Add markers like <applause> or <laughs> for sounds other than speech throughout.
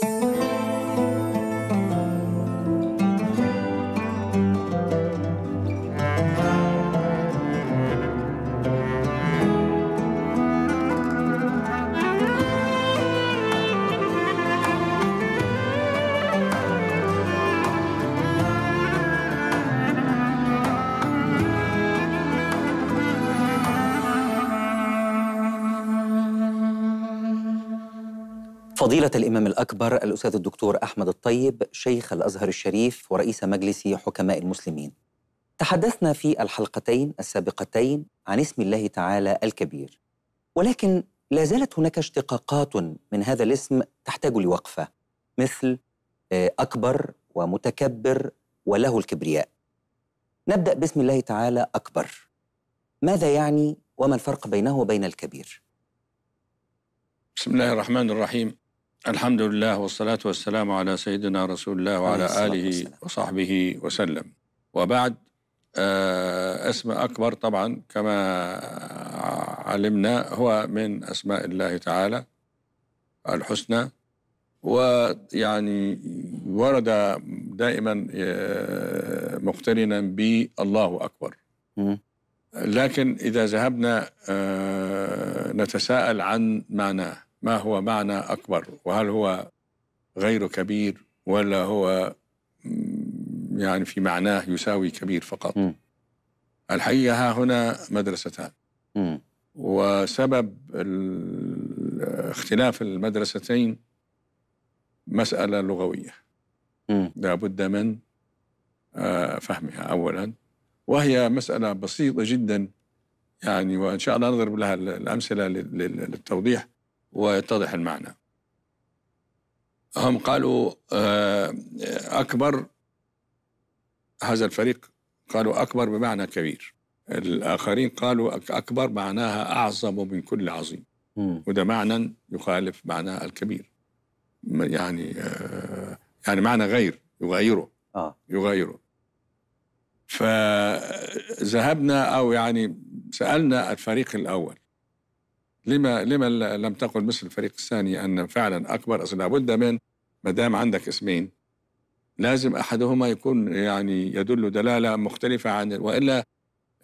Thanks. فضيلة الإمام الأكبر الأستاذ الدكتور أحمد الطيب شيخ الأزهر الشريف ورئيس مجلس حكماء المسلمين. تحدثنا في الحلقتين السابقتين عن اسم الله تعالى الكبير. ولكن لا زالت هناك اشتقاقات من هذا الاسم تحتاج لوقفة مثل آه، أكبر ومتكبر وله الكبرياء. نبدأ باسم الله تعالى أكبر. ماذا يعني وما الفرق بينه وبين الكبير؟ بسم الله الرحمن الرحيم الحمد لله والصلاة والسلام على سيدنا رسول الله وعلى آله وصحبه وسلم وبعد آه، اسم أكبر طبعا كما علمنا هو من أسماء الله تعالى الحسنى ويعني ورد دائما آه، مقترنا بالله أكبر لكن إذا ذهبنا آه، نتساءل عن معناه ما هو معنى أكبر وهل هو غير كبير ولا هو يعني في معناه يساوي كبير فقط م. الحقيقة ها هنا مدرستان م. وسبب اختلاف المدرستين مسألة لغوية لابد من آه، فهمها أولا وهي مسألة بسيطة جدا يعني وإن شاء الله نضرب لها الأمثلة للتوضيح ويتضح المعنى هم قالوا آه، أكبر هذا الفريق قالوا أكبر بمعنى كبير الآخرين قالوا أكبر معناها أعظم من كل عظيم وده معنى يخالف معنى الكبير يعني آه، يعني معنى غير يغيره آه. يغيره فذهبنا أو يعني سألنا الفريق الأول لما لما لم تقل مثل الفريق الثاني ان فعلا اكبر اصل لابد من ما دام عندك اسمين لازم احدهما يكون يعني يدل دلاله مختلفه عن والا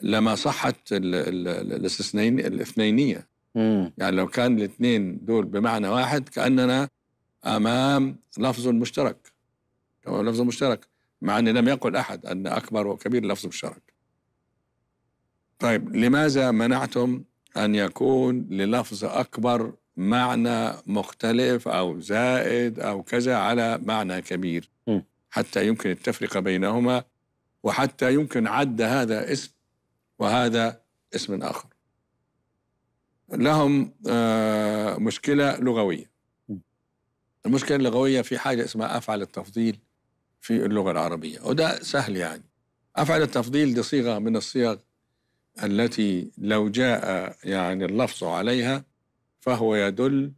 لما صحت الاستثنين الاثنينيه مم. يعني لو كان الاثنين دول بمعنى واحد كاننا امام لفظ مشترك لفظ مشترك مع ان لم يقل احد ان اكبر وكبير لفظ مشترك طيب لماذا منعتم أن يكون للفظ أكبر معنى مختلف أو زائد أو كذا على معنى كبير حتى يمكن التفرقة بينهما وحتى يمكن عد هذا اسم وهذا اسم آخر لهم آه، مشكلة لغوية المشكلة اللغوية في حاجة اسمها أفعل التفضيل في اللغة العربية وده سهل يعني أفعل التفضيل دي صيغة من الصيغ التي لو جاء يعني اللفظ عليها فهو يدل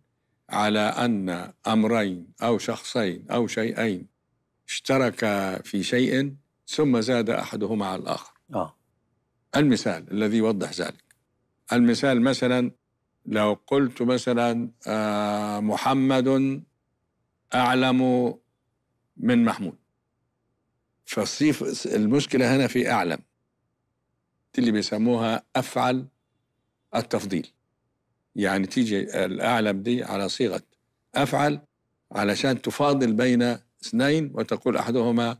على أن أمرين أو شخصين أو شيئين اشتركا في شيء ثم زاد أحدهما على الآخر آه. المثال الذي يوضح ذلك المثال مثلا لو قلت مثلا آه محمد أعلم من محمود فالصيف المشكلة هنا في أعلم اللي بيسموها أفعل التفضيل يعني تيجي الأعلم دي على صيغة أفعل علشان تفاضل بين اثنين وتقول أحدهما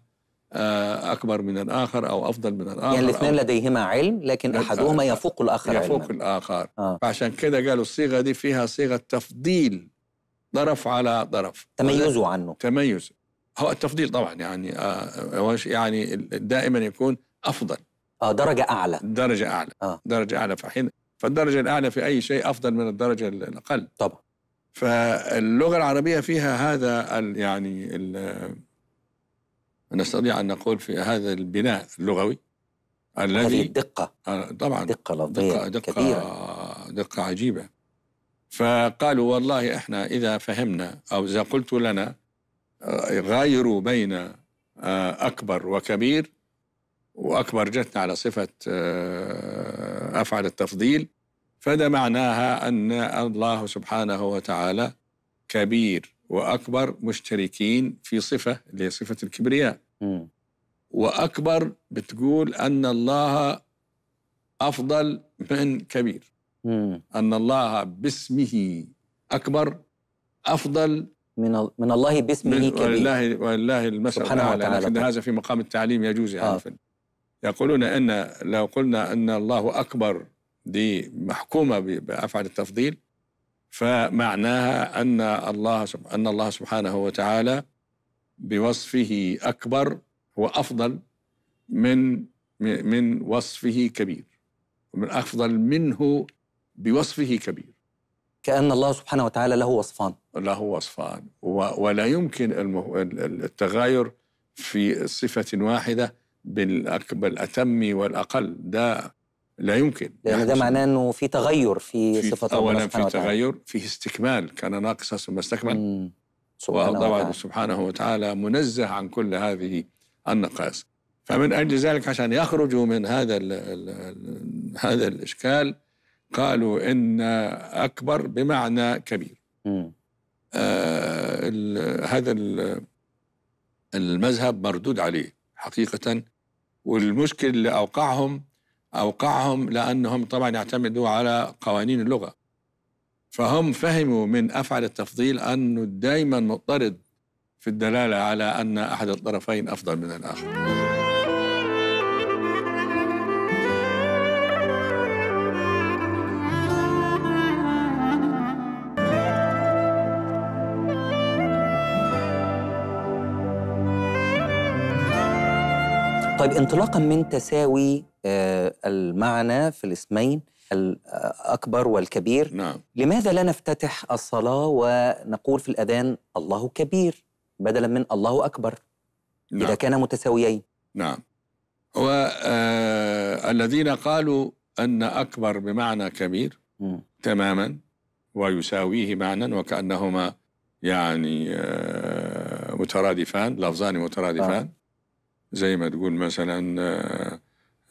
آه، أكبر من الآخر أو أفضل من الآخر يعني الاثنين لديهما علم لكن أحدهما آه، يفوق الآخر يفوق علما. الآخر آه. فعشان كده قالوا الصيغة دي فيها صيغة تفضيل ضرف على ضرف تميزوا عنه تميز هو التفضيل طبعا يعني آه يعني دائما يكون أفضل اه درجة أعلى درجة أعلى آه. درجة أعلى فحين فالدرجة الأعلى في أي شيء أفضل من الدرجة الأقل طبعا فاللغة العربية فيها هذا الـ يعني الـ نستطيع أن نقول في هذا البناء اللغوي الذي الدقة آه، طبعا دقة لفظية دقة, دقة كبيرة دقة عجيبة فقالوا والله احنا إذا فهمنا أو إذا قلت لنا آه، غايروا بين آه، أكبر وكبير واكبر جتنا على صفة آه، أفعل التفضيل فده معناها أن الله سبحانه وتعالى كبير وأكبر مشتركين في صفة اللي هي صفة الكبرياء م. وأكبر بتقول أن الله أفضل من كبير م. أن الله باسمه أكبر أفضل من من الله باسمه من كبير ولله ولله المثل سبحانه وتعالى هذا في مقام التعليم يجوز يعني آه. يقولون أن لو قلنا أن الله أكبر دي محكومة بأفعال التفضيل فمعناها أن الله أن الله سبحانه وتعالى بوصفه أكبر هو أفضل من من وصفه كبير ومن أفضل منه بوصفه كبير كأن الله سبحانه وتعالى له وصفان له وصفان ولا يمكن التغاير في صفة واحدة بالأكبر الأتم والاقل ده لا يمكن يعني لان ده معناه انه في تغير في, في صفات اولا في تغير في استكمال كان ناقصا ثم استكمل وطبعا سبحانه وتعالى منزه عن كل هذه النقائص فمن اجل ذلك عشان يخرجوا من هذا الـ الـ الـ هذا الاشكال قالوا ان اكبر بمعنى كبير آه هذا المذهب مردود عليه حقيقه والمشكل اللي أوقعهم أوقعهم لأنهم طبعا يعتمدوا على قوانين اللغة فهم فهموا من أفعل التفضيل أنه دائما مضطرد في الدلالة على أن أحد الطرفين أفضل من الآخر طيب انطلاقا من تساوي آه، المعنى في الاسمين الأكبر والكبير نعم. لماذا لا نفتتح الصلاة ونقول في الأذان الله كبير بدلا من الله أكبر نعم. إذا كان متساويين نعم هو آه، الذين قالوا أن أكبر بمعنى كبير م. تماما ويساويه معنى وكأنهما يعني آه، مترادفان لفظان مترادفان آه. زي ما تقول مثلا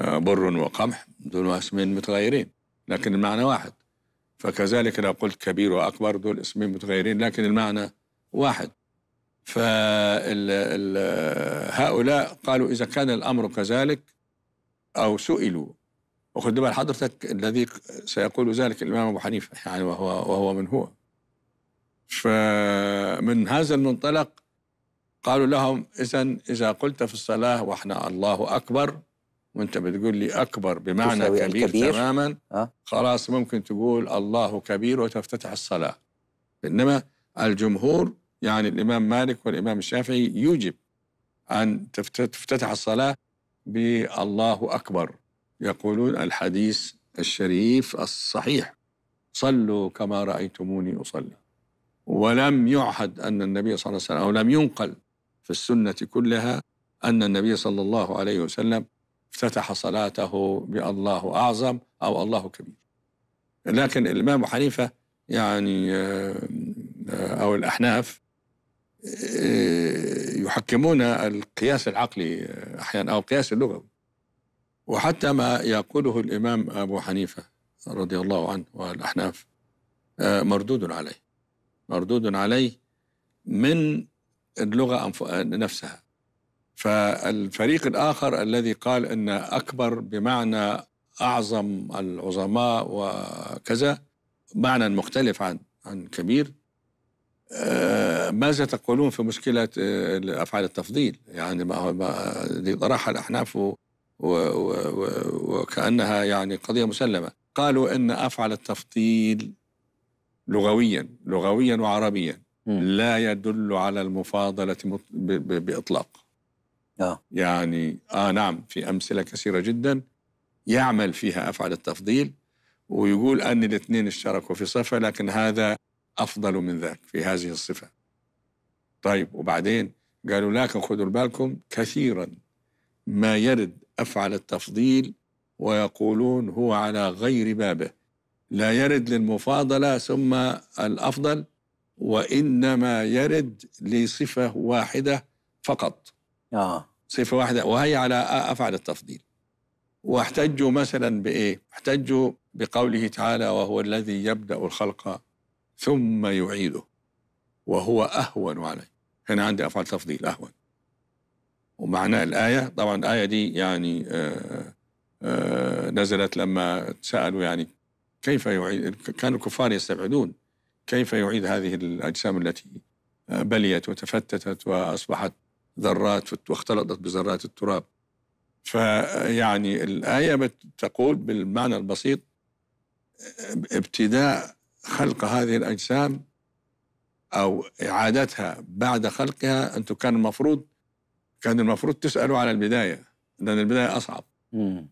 آه، بر وقمح دول اسمين متغيرين لكن المعنى واحد فكذلك لو قلت كبير وأكبر دول اسمين متغيرين لكن المعنى واحد فهؤلاء قالوا إذا كان الأمر كذلك أو سئلوا وخد بال حضرتك الذي سيقول ذلك الإمام أبو حنيفة يعني وهو, وهو من هو فمن هذا المنطلق قالوا لهم إذا إذا قلت في الصلاة وإحنا الله أكبر وأنت بتقول لي أكبر بمعنى كبير, كبير تماما آه. خلاص ممكن تقول الله كبير وتفتتح الصلاة إنما الجمهور يعني الإمام مالك والإمام الشافعي يوجب أن تفتتح الصلاة بالله أكبر يقولون الحديث الشريف الصحيح صلوا كما رأيتموني أصلي ولم يعهد أن النبي صلى الله عليه وسلم أو لم ينقل في السنة كلها أن النبي صلى الله عليه وسلم افتتح صلاته بالله أعظم أو الله كبير لكن الإمام حنيفة يعني آه، أو الأحناف آه، يحكمون القياس العقلي أحيانا أو القياس اللغوي وحتى ما يقوله الإمام أبو حنيفة رضي الله عنه والأحناف آه، مردود عليه مردود عليه من اللغة نفسها فالفريق الآخر الذي قال أن أكبر بمعنى أعظم العظماء وكذا معنى مختلف عن عن كبير آه، ماذا تقولون في مشكلة آه، أفعال التفضيل يعني ما دي طرحها الأحناف وكأنها يعني قضية مسلمة قالوا أن أفعل التفضيل لغويا لغويا وعربيا لا يدل على المفاضلة بإطلاق آه. يعني آه نعم في أمثلة كثيرة جدا يعمل فيها أفعل التفضيل ويقول أن الاثنين اشتركوا في صفة لكن هذا أفضل من ذاك في هذه الصفة طيب وبعدين قالوا لكن خذوا بالكم كثيرا ما يرد أفعل التفضيل ويقولون هو على غير بابه لا يرد للمفاضلة ثم الأفضل وإنما يرد لصفة واحدة فقط آه. صفة واحدة وهي على أفعل التفضيل واحتجوا مثلا بإيه احتجوا بقوله تعالى وهو الذي يبدأ الخلق ثم يعيده وهو أهون عليه هنا عندي أفعل تفضيل أهون ومعنى الآية طبعا الآية دي يعني آآ آه، آآ آه، نزلت لما سألوا يعني كيف يعيد كان الكفار يستبعدون كيف يعيد هذه الأجسام التي بليت وتفتتت وأصبحت ذرات واختلطت بذرات التراب فيعني الآية تقول بالمعنى البسيط ابتداء خلق هذه الأجسام أو إعادتها بعد خلقها أنتم كان المفروض كان المفروض تسألوا على البداية لأن البداية أصعب ال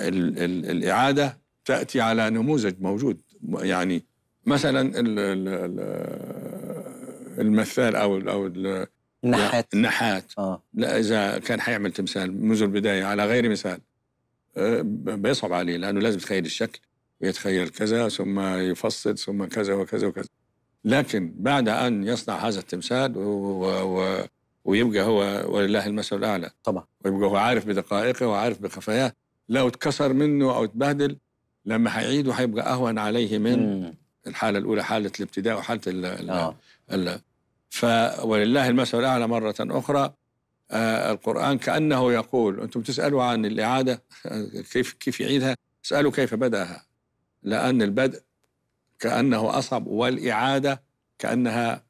ال الإعادة تأتي على نموذج موجود يعني مثلا المثال او او النحات النحات آه. لا اذا كان حيعمل تمثال منذ البدايه على غير مثال آه، بيصعب عليه لانه لازم يتخيل الشكل ويتخيل كذا ثم يفصل ثم كذا وكذا وكذا لكن بعد ان يصنع هذا التمثال و و ويبقى هو ولله المثل الاعلى طبعا ويبقى هو عارف بدقائقه وعارف بخفاياه لو اتكسر منه او اتبهدل لما هيعيده هيبقى اهون عليه من مم. الحاله الاولى حاله الابتداء وحاله ال آه. ال ف ولله المثل الاعلى مره اخرى آه القران كانه يقول انتم تسالوا عن الاعاده <laughs> كيف كيف يعيدها اسالوا كيف بداها لان البدء كانه اصعب والاعاده كانها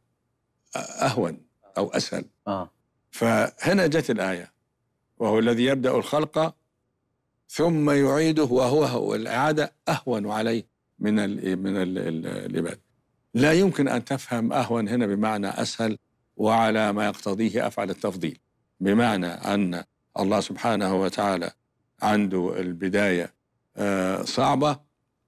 اهون او اسهل آه. فهنا جت الايه وهو الذي يبدا الخلق ثم يعيده وهو هو الإعادة أهون عليه من الـ من الـ الاباده. لا يمكن ان تفهم اهون هنا بمعنى اسهل وعلى ما يقتضيه افعل التفضيل بمعنى ان الله سبحانه وتعالى عنده البدايه آه، صعبه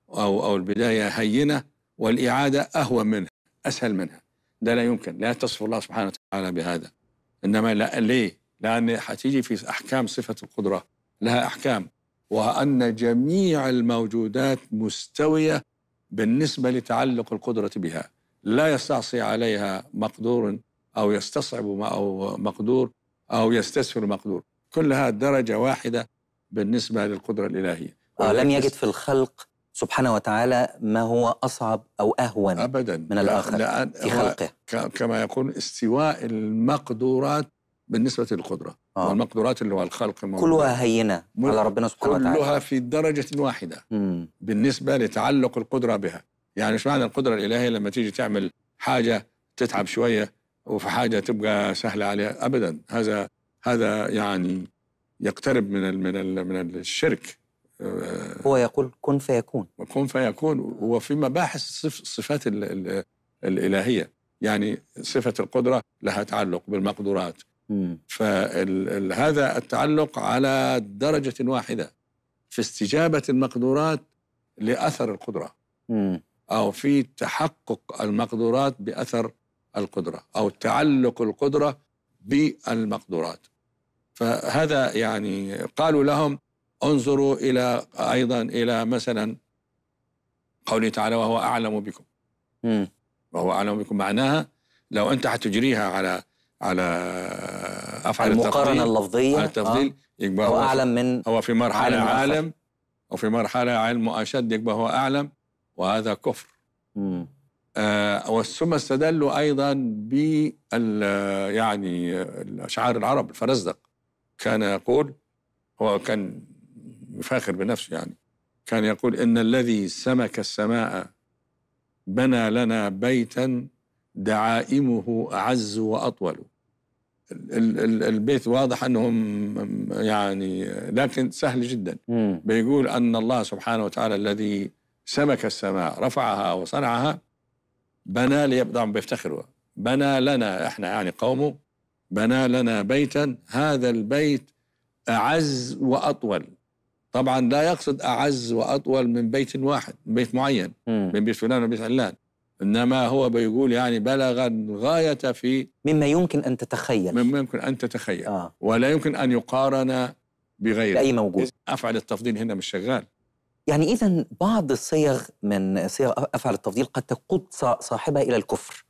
او او البدايه هينه والاعاده اهون منها اسهل منها ده لا يمكن لا تصف الله سبحانه وتعالى بهذا انما لا ليه؟ لان هتيجي في احكام صفه القدره لها احكام وأن جميع الموجودات مستوية بالنسبة لتعلق القدرة بها لا يستعصي عليها مقدور أو يستصعب أو مقدور أو يستسفر مقدور كلها درجة واحدة بالنسبة للقدرة الإلهية آه لم يجد في الخلق سبحانه وتعالى ما هو أصعب أو أهون أبدا من الآخر لأن في خلقه كما يقول استواء المقدورات بالنسبة للقدرة آه. والمقدورات اللي هو الخلق الموجود. كلها هينة على ربنا سبحانه وتعالى كلها في درجة واحدة مم. بالنسبة لتعلق القدرة بها يعني مش معنى القدرة الإلهية لما تيجي تعمل حاجة تتعب شوية وفي حاجة تبقى سهلة عليها أبدا هذا هذا يعني يقترب من الـ من الـ من الشرك هو يقول كن فيكون كن فيكون وفي مباحث الصفات الـ الـ الإلهية يعني صفة القدرة لها تعلق بالمقدورات فهذا التعلق على درجة واحدة في استجابة المقدورات لأثر القدرة أو في تحقق المقدورات بأثر القدرة أو تعلق القدرة بالمقدورات فهذا يعني قالوا لهم انظروا إلى أيضا إلى مثلا قوله تعالى وهو أعلم بكم وهو أعلم بكم معناها لو أنت هتجريها على على افعل المقارنه اللفظيه على التفضيل آه. يبقى هو اعلم من هو في مرحله عالم, عالم وفي مرحله علم اشد يبقى هو اعلم وهذا كفر آه ثم استدلوا ايضا ب يعني الاشعار العرب الفرزدق كان يقول هو كان فاخر بنفسه يعني كان يقول ان الذي سمك السماء بنى لنا بيتا دعائمه اعز واطول البيت واضح انهم يعني لكن سهل جدا بيقول ان الله سبحانه وتعالى الذي سمك السماء رفعها وصنعها بنى لي بيفتخروا بنى لنا احنا يعني قومه بنى لنا بيتا هذا البيت اعز واطول طبعا لا يقصد اعز واطول من بيت واحد من بيت معين من بيت فلان وبيت علان إنما هو بيقول يعني بلغ الغاية في مما يمكن أن تتخيل مما يمكن أن تتخيل آه. ولا يمكن أن يقارن بغيره بأي موجود أفعل التفضيل هنا مش شغال يعني إذا بعض الصيغ من صيغ أفعل التفضيل قد تقود صاحبها إلى الكفر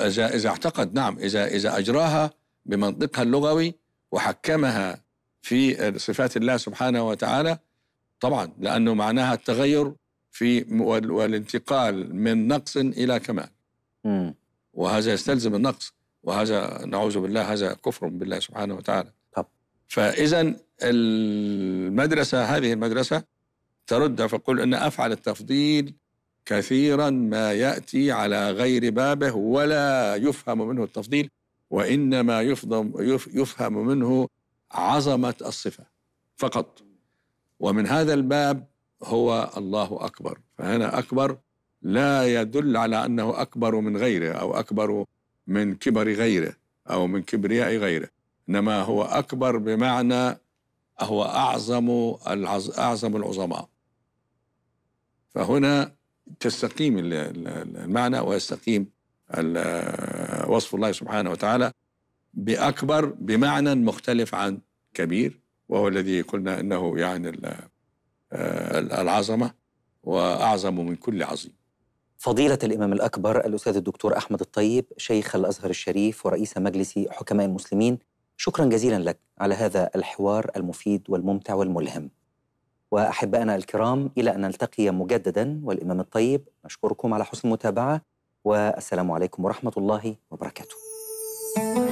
إذا إذا اعتقد نعم إذا إذا أجراها بمنطقها اللغوي وحكمها في صفات الله سبحانه وتعالى طبعا لأنه معناها التغير في والانتقال من نقص إلى كمال م. وهذا يستلزم النقص وهذا نعوذ بالله هذا كفر بالله سبحانه وتعالى طب. فإذا المدرسة هذه المدرسة ترد فقل أن أفعل التفضيل كثيرا ما يأتي على غير بابه ولا يفهم منه التفضيل وإنما يفضم يفهم منه عظمة الصفة فقط ومن هذا الباب هو الله أكبر فهنا أكبر لا يدل على أنه أكبر من غيره أو أكبر من كبر غيره أو من كبرياء غيره إنما هو أكبر بمعنى هو أعظم العز أعظم العظماء فهنا تستقيم المعنى ويستقيم وصف الله سبحانه وتعالى بأكبر بمعنى مختلف عن كبير وهو الذي قلنا أنه يعني آه، العظمه واعظم من كل عظيم. فضيلة الإمام الأكبر الأستاذ الدكتور أحمد الطيب شيخ الأزهر الشريف ورئيس مجلس حكماء المسلمين شكرا جزيلا لك على هذا الحوار المفيد والممتع والملهم وأحبائنا الكرام إلى أن نلتقي مجددا والإمام الطيب نشكركم على حسن المتابعة والسلام عليكم ورحمة الله وبركاته